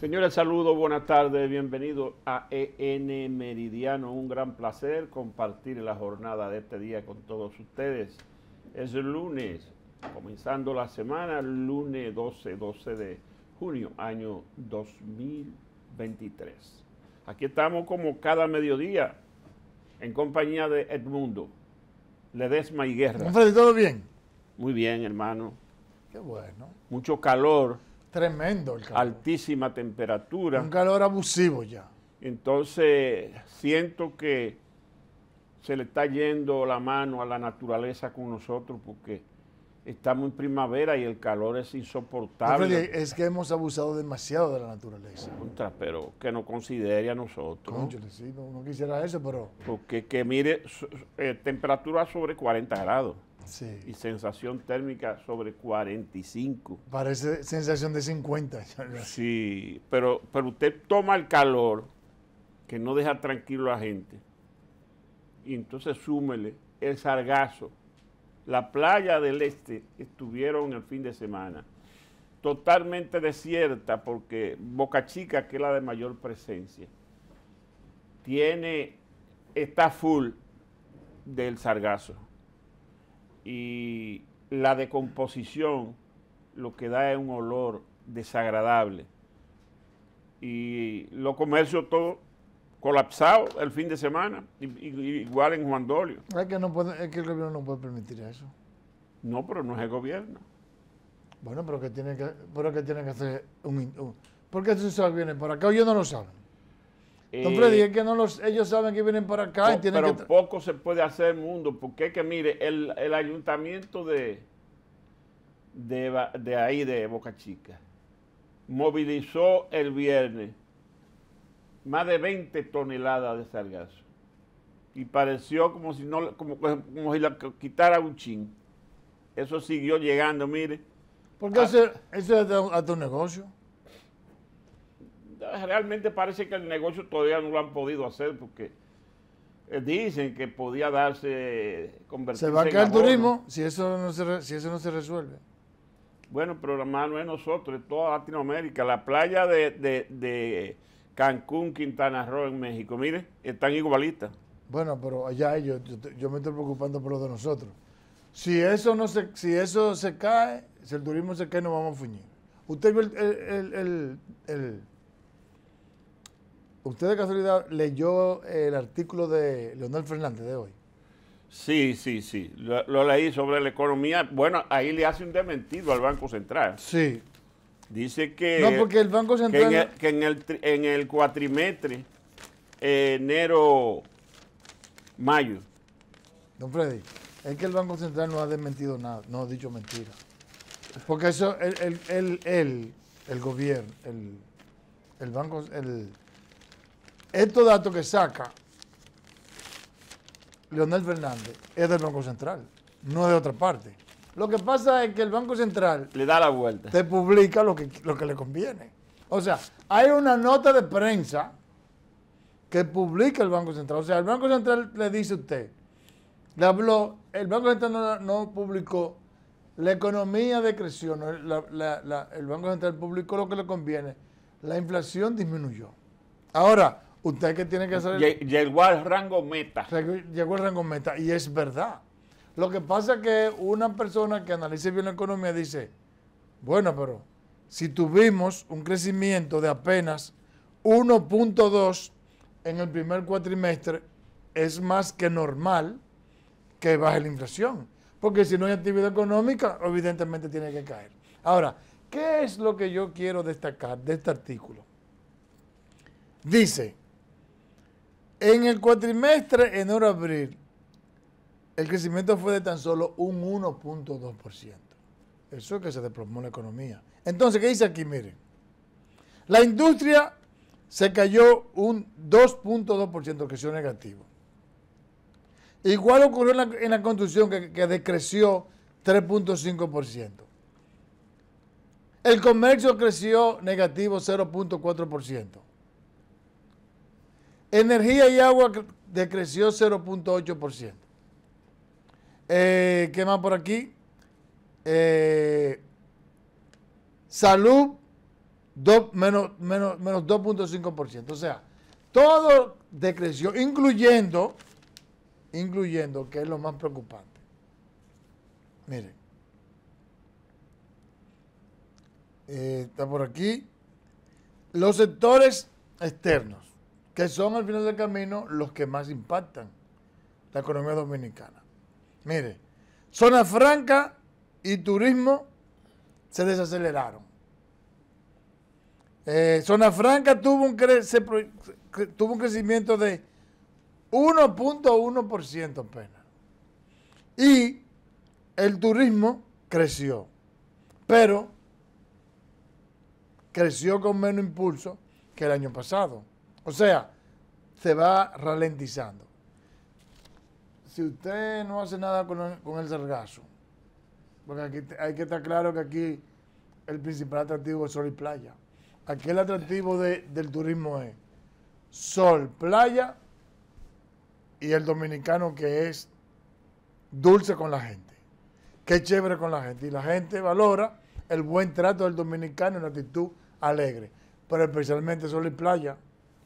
Señores, saludos, buenas tardes, bienvenidos a EN Meridiano. Un gran placer compartir la jornada de este día con todos ustedes. Es lunes, comenzando la semana, lunes 12, 12 de junio, año 2023. Aquí estamos como cada mediodía, en compañía de Edmundo, Ledesma y Guerra. ¿todo bien? Muy bien, hermano. Qué bueno. Mucho calor Tremendo el calor. Altísima temperatura. Un calor abusivo ya. Entonces, siento que se le está yendo la mano a la naturaleza con nosotros porque estamos en primavera y el calor es insoportable. es que hemos abusado demasiado de la naturaleza. pero que no considere a nosotros. no, no, quisiera eso, pero... Porque que mire eh, temperatura sobre 40 grados y sensación térmica sobre 45. Parece sensación de 50. Sí, pero, pero usted toma el calor que no deja tranquilo a la gente y entonces súmele el sargazo. La playa del este estuvieron el fin de semana totalmente desierta porque Boca Chica, que es la de mayor presencia, tiene, está full del sargazo y la decomposición lo que da es un olor desagradable. Y los comercios todos colapsados el fin de semana, igual en Juan Dolio. Es que, no puede, es que el gobierno no puede permitir eso. No, pero no es el gobierno. Bueno, pero que tiene que, pero que, tiene que hacer un, ¿Por Porque eso se viene por acá yo no lo saben. Eh, que ellos saben que vienen para acá y tienen pero poco se puede hacer mundo, porque es que, mire, el, el ayuntamiento de, de, ahí, de Boca Chica, movilizó el viernes más de 20 toneladas de sargazo. Y pareció como si, no, como, como si la quitara un chin. Eso siguió llegando, mire. Porque qué ah. eso eso es a tu negocio realmente parece que el negocio todavía no lo han podido hacer porque eh, dicen que podía darse convertirse Se va a caer el turismo si eso no se, si eso no se resuelve. Bueno, pero la mano es nosotros, es toda Latinoamérica. La playa de, de, de Cancún, Quintana Roo en México, mire, están igualitas. Bueno, pero allá ellos, yo, me estoy preocupando por lo de nosotros. Si eso no se, si eso se cae, si el turismo se cae, nos vamos a fuñir. Usted vio el ¿Usted de casualidad leyó eh, el artículo de Leonel Fernández de hoy? Sí, sí, sí. Lo, leí sobre la economía. Bueno, ahí le hace un desmentido al Banco Central. Sí. Dice que... No, porque el Banco Central... Que en el, cuatrimestre, eh, enero, mayo. Don Freddy, es que el Banco Central no ha desmentido nada, no ha dicho mentira. Porque eso, el, el, el, gobierno, el, el Banco... El, estos datos que saca Leonel Fernández es del Banco Central, no de otra parte. Lo que pasa es que el Banco Central... Le da la vuelta. Te publica lo que, lo que le conviene. O sea, hay una nota de prensa que publica el Banco Central. O sea, el Banco Central le dice a usted, le habló, el Banco Central no, publicó la economía decreció, el Banco Central publicó lo que le conviene, la inflación disminuyó. Ahora, usted que tiene que hacer... Llegó al rango meta. Llegó al rango meta y es verdad. Lo que pasa es que una persona que analice bien la economía dice, bueno, pero si tuvimos un crecimiento de apenas 1.2 en el primer cuatrimestre, es más que normal que baje la inflación, porque si no hay actividad económica, evidentemente tiene que caer. Ahora, ¿qué es lo que yo quiero destacar de este artículo? Dice, en el cuatrimestre, en enero-abril, el crecimiento fue de tan solo un 1.2%. Eso es que se desplomó la economía. Entonces, ¿qué dice aquí? Miren, la industria se cayó un 2.2%, creció negativo. Igual ocurrió en la, construcción que decreció 3.5%. El comercio creció negativo 0.4%. Energía y agua decreció 0.8%. Eh, ¿Qué más por aquí? Eh, salud, menos, menos, menos 2.5%. O sea, todo decreció, incluyendo, incluyendo, que es lo más preocupante. Miren. Eh, está por aquí. Los sectores externos que son al final del camino los que más impactan la economía dominicana. Mire, zona franca y turismo se desaceleraron. Eh, zona franca tuvo un, tuvo un crecimiento de 1.1% apenas. Y el turismo creció, pero creció con menos impulso que el año pasado. O sea, se va ralentizando. Si usted no hace nada con el, con sargazo, porque aquí hay que estar claro que aquí el principal atractivo es sol y playa. Aquí el atractivo del turismo es sol, playa y el dominicano que es dulce con la gente. Qué chévere con la gente. Y la gente valora el buen trato del dominicano y la actitud alegre. Pero especialmente sol y playa.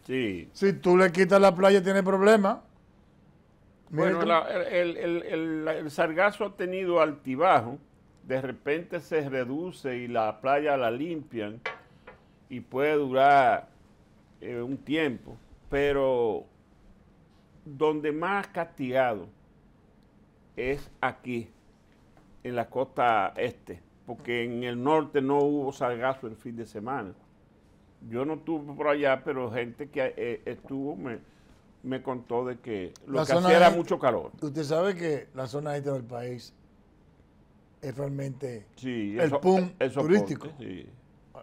Si tú le quitas la playa, tiene problema? Bueno, la, el, el, el, el, sargazo ha tenido altibajo. De repente se reduce y la playa la limpian y puede durar eh, un tiempo. Pero donde más castigado es aquí, en la costa este, porque en el norte no hubo sargazo el fin de semana yo no estuve por allá, pero gente que eh, estuvo me, me, contó de que lo que hacía era mucho calor. Usted sabe que la zona este del país es realmente el, punto turístico.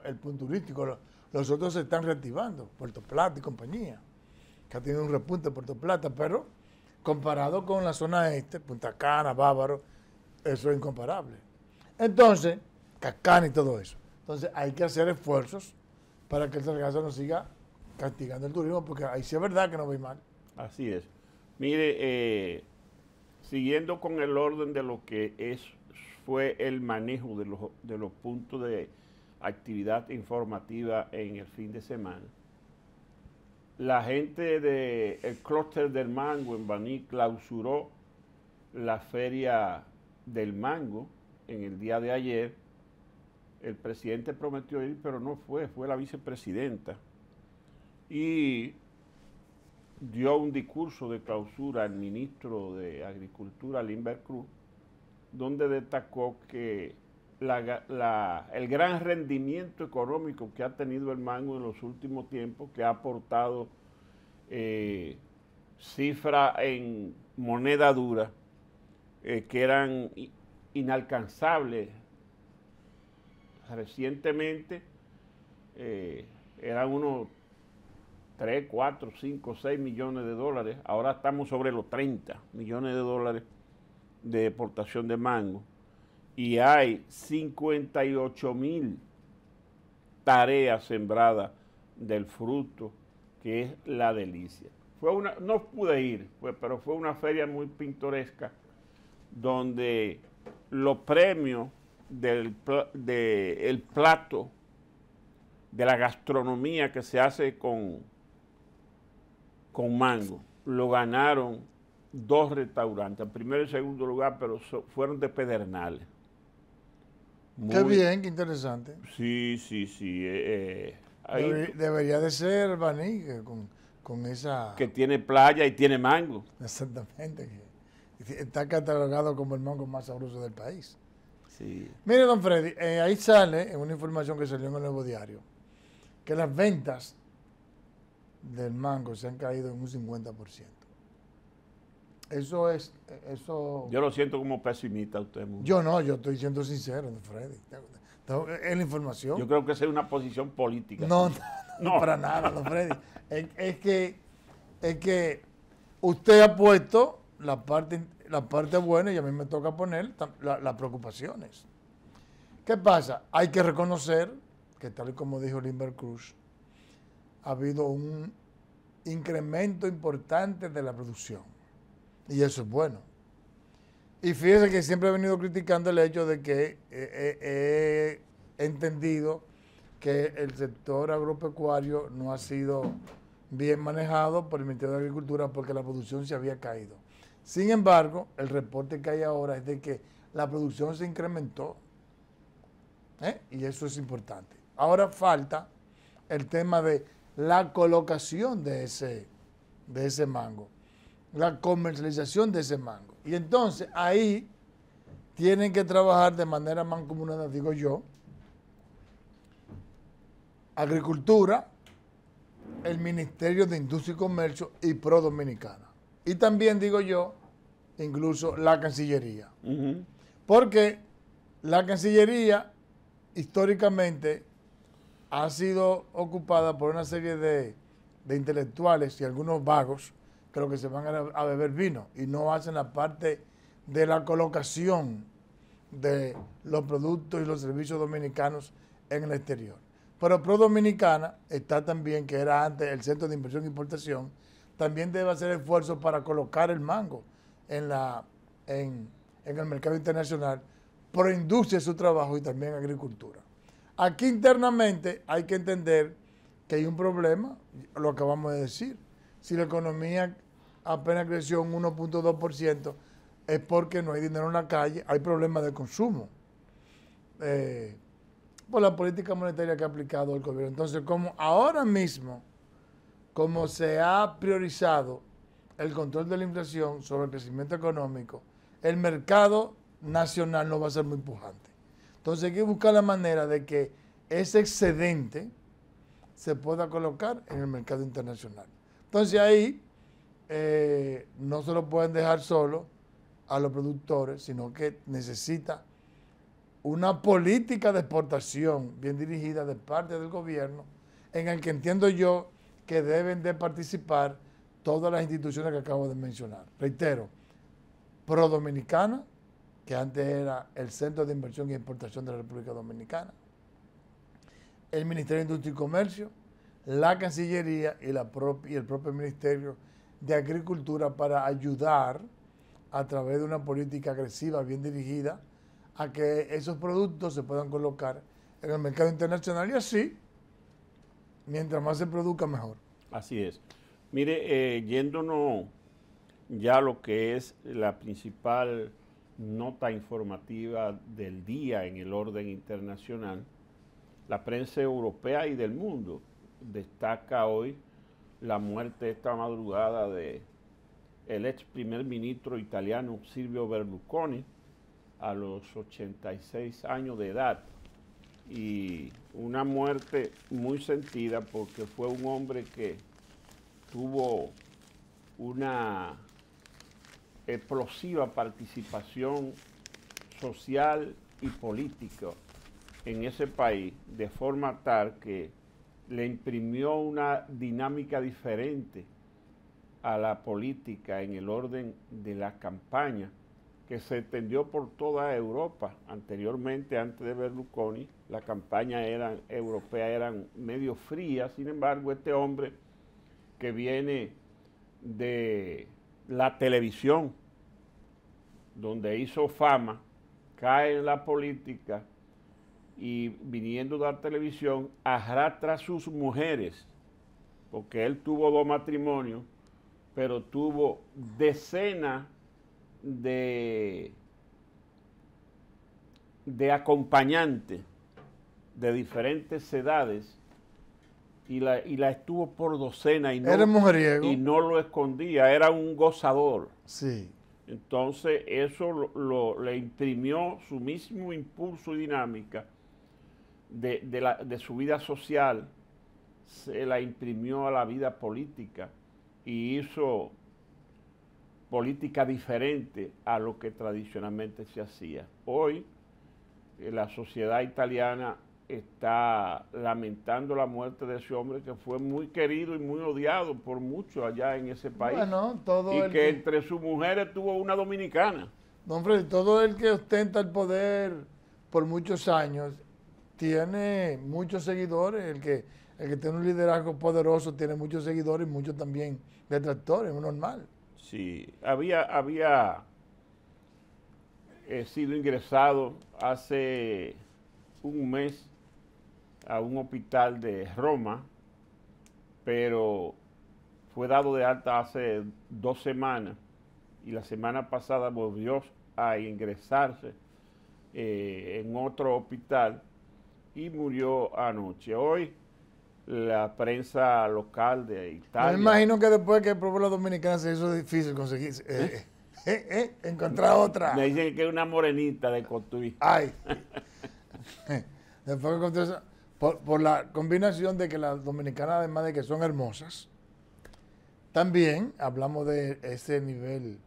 El punto turístico. Los otros se están reactivando, Puerto Plata y compañía, que ha tenido un repunte Puerto Plata, pero comparado con la zona este, Punta Cana, Bávaro, eso es incomparable. Entonces, Cacán y todo eso. Entonces hay que hacer esfuerzos para que el este Sargazo no siga castigando el turismo, porque ahí sí es verdad que no voy mal. Así es. Mire, eh, siguiendo con el orden de lo que es, fue el manejo de los, puntos de actividad informativa en el fin de semana, la gente del de clúster del mango en Baní clausuró la feria del mango en el día de ayer el presidente prometió ir, pero no fue, fue la vicepresidenta. Y dio un discurso de clausura al ministro de Agricultura, Limber Cruz, donde destacó que el gran rendimiento económico que ha tenido el mango en los últimos tiempos, que ha aportado cifras eh, cifra en moneda dura, eh, que eran inalcanzables recientemente eh, eran unos 3, 4, 5, 6 millones de dólares. Ahora estamos sobre los 30 millones de dólares de deportación de mango. Y hay 58 mil tareas sembradas del fruto, que es la delicia. Fue una, no pude ir, pues, pero fue una feria muy pintoresca, donde los premios del de el plato, de la gastronomía que se hace con, con mango. Lo ganaron dos restaurantes, primero y segundo lugar, pero fueron de Pedernales. Muy, qué bien, qué interesante. Sí, sí, sí. Eh, eh, debería de ser Baní, con, con esa... Que tiene playa y tiene mango. Exactamente. Está catalogado como el mango más sabroso del país. Mire, don Freddy, eh, ahí sale en una información que salió en el nuevo diario que las ventas del mango se han caído en un 50%. Eso es. Eh, eso. Yo lo siento como pesimista usted. Yo no, yo estoy siendo sincero, don Freddy. Es la información. Yo creo que esa es una posición política. No, no, no, para nada, don Freddy. que, es que usted ha puesto la parte, la parte buena, y a mí me toca poner las preocupaciones. ¿Qué pasa? Hay que reconocer que tal y como dijo Limber Cruz, ha habido un incremento importante de la producción. Y eso es bueno. Y fíjese que siempre he venido criticando el hecho de que eh, eh, he entendido que el sector agropecuario no ha sido bien manejado por el Ministerio de Agricultura porque la producción se había caído. Sin embargo, el reporte que hay ahora es de que la producción se incrementó ¿eh? y eso es importante. Ahora falta el tema de la colocación de ese, de ese mango, la comercialización de ese mango. Y entonces ahí tienen que trabajar de manera mancomunada, digo yo, agricultura, el Ministerio de Industria y Comercio y Pro Dominicana y también digo yo, incluso la Cancillería. Porque la Cancillería históricamente ha sido ocupada por una serie de, intelectuales y algunos vagos que lo que se van a, a, beber vino y no hacen la parte de la colocación de los productos y los servicios dominicanos en el exterior. Pero Pro Dominicana está también, que era antes el Centro de Inversión e Importación, también debe hacer esfuerzos para colocar el mango en, la, en, el mercado internacional, pero su trabajo y también agricultura. Aquí internamente hay que entender que hay un problema, lo acabamos de decir. Si la economía apenas creció un 1.2%, es porque no hay dinero en la calle, hay problemas de consumo. Eh, por la política monetaria que ha aplicado el gobierno. Entonces, como ahora mismo como se ha priorizado el control de la inflación sobre el crecimiento económico, el mercado nacional no va a ser muy empujante. Entonces hay que buscar la manera de que ese excedente se pueda colocar en el mercado internacional. Entonces ahí eh, no se lo pueden dejar solo a los productores, sino que necesita una política de exportación bien dirigida de parte del gobierno, en el que entiendo yo que deben de participar todas las instituciones que acabo de mencionar. Reitero, Prodominicana, que antes era el Centro de Inversión y Exportación de la República Dominicana, el Ministerio de Industria y Comercio, la Cancillería y, y el propio Ministerio de Agricultura para ayudar a través de una política agresiva bien dirigida a que esos productos se puedan colocar en el mercado internacional y así Mientras más se produzca, mejor. Así es. Mire, eh, yéndonos ya lo que es la principal nota informativa del día en el orden internacional, la prensa europea y del mundo destaca hoy la muerte esta madrugada de el ex primer ministro italiano Silvio Berlusconi a los 86 años de edad y una muerte muy sentida porque fue un hombre que tuvo una explosiva participación social y política en ese país de forma tal que le imprimió una dinámica diferente a la política en el orden de la campaña que se extendió por toda Europa anteriormente, antes de Berlusconi, la campaña era, europea eran medio frías, sin embargo, este hombre que viene de la televisión, donde hizo fama, cae en la política y viniendo de la televisión arrastra a sus mujeres, porque él tuvo dos matrimonios, pero tuvo decenas de, de acompañantes de diferentes edades y la, y la estuvo por docena y no, y no lo escondía, era un gozador. Sí. Entonces eso le imprimió su mismo impulso y dinámica de, de su vida social, se la imprimió a la vida política y hizo política diferente a lo que tradicionalmente se hacía. Hoy eh, la sociedad italiana está lamentando la muerte de ese hombre que fue muy querido y muy odiado por muchos allá en ese país. y que, entre sus mujeres tuvo una dominicana. Don Freddy, todo el que ostenta el poder por muchos años tiene muchos seguidores, el que, el que tiene un liderazgo poderoso tiene muchos seguidores y muchos también detractores, es normal. Sí, había, había eh, sido ingresado hace un mes a un hospital de Roma, pero fue dado de alta hace dos semanas y la semana pasada volvió a ingresarse eh, en otro hospital y murió anoche. Hoy la prensa local de Italia. Me imagino que después que el pueblo dominicano se hizo difícil conseguir eh, eh. encontrar otra. Me dicen que es una morenita de Cotuí. Ay. después que por, la combinación de que las dominicanas, además de que son hermosas, también hablamos de ese nivel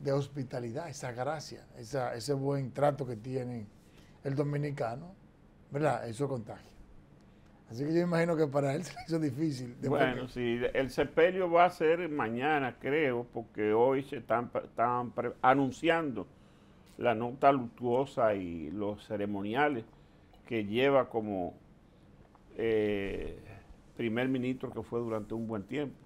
de hospitalidad, esa gracia, esa, ese buen trato que tiene el dominicano, ¿verdad? Eso contagia. Así que yo imagino que para él se hizo difícil. Bueno, sí, el sepelio va a ser mañana, creo, porque hoy se están, están anunciando la nota luctuosa y los ceremoniales que lleva como eh, primer ministro que fue durante un buen tiempo.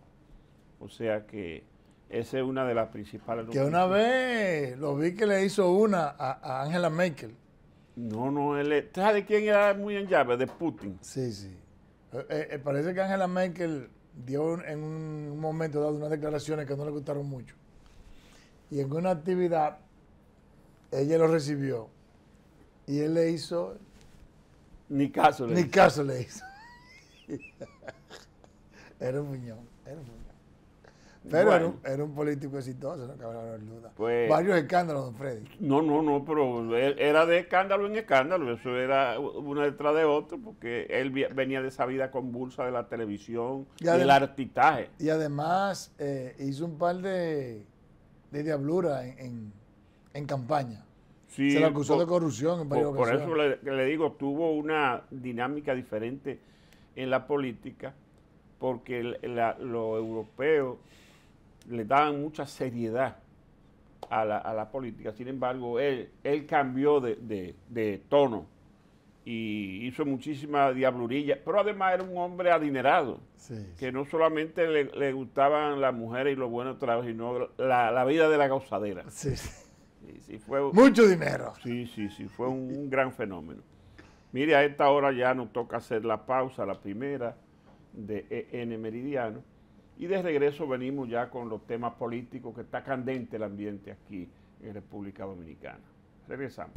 O sea que esa es una de las principales. Que una vez lo vi que le hizo una a, Ángela Angela Merkel. No, no, él ¿Sabe quién era muy en llave? De Putin. Sí, sí. Eh, eh, parece que Angela Merkel dio en un momento dado unas declaraciones que no le gustaron mucho. Y en una actividad, ella lo recibió y él le hizo ni caso le hizo. Ni caso le era un muñón, era un muñón. Pero era, un, político exitoso, no cabe pues- Varios escándalos, don Freddy. No, no, no, pero era de escándalo en escándalo, eso era uno detrás de otro, porque él venía de esa vida convulsa de la televisión, del artitaje. Y además eh, hizo un par de, de diabluras en campaña se lo acusó de corrupción en por, eso le, digo, tuvo una dinámica diferente en la política, porque los europeos le daban mucha seriedad a la, política. Sin embargo, él, cambió de, tono y hizo muchísima diablurillas, pero además era un hombre adinerado, que no solamente le, gustaban las mujeres y los buenos trabajos, sino la, vida de la gozadera. Sí, mucho dinero. Sí, sí, sí, fue un, un, gran fenómeno. Mire, a esta hora ya nos toca hacer la pausa, la primera de EN Meridiano. Y de regreso venimos ya con los temas políticos que está candente el ambiente aquí en República Dominicana. Regresamos.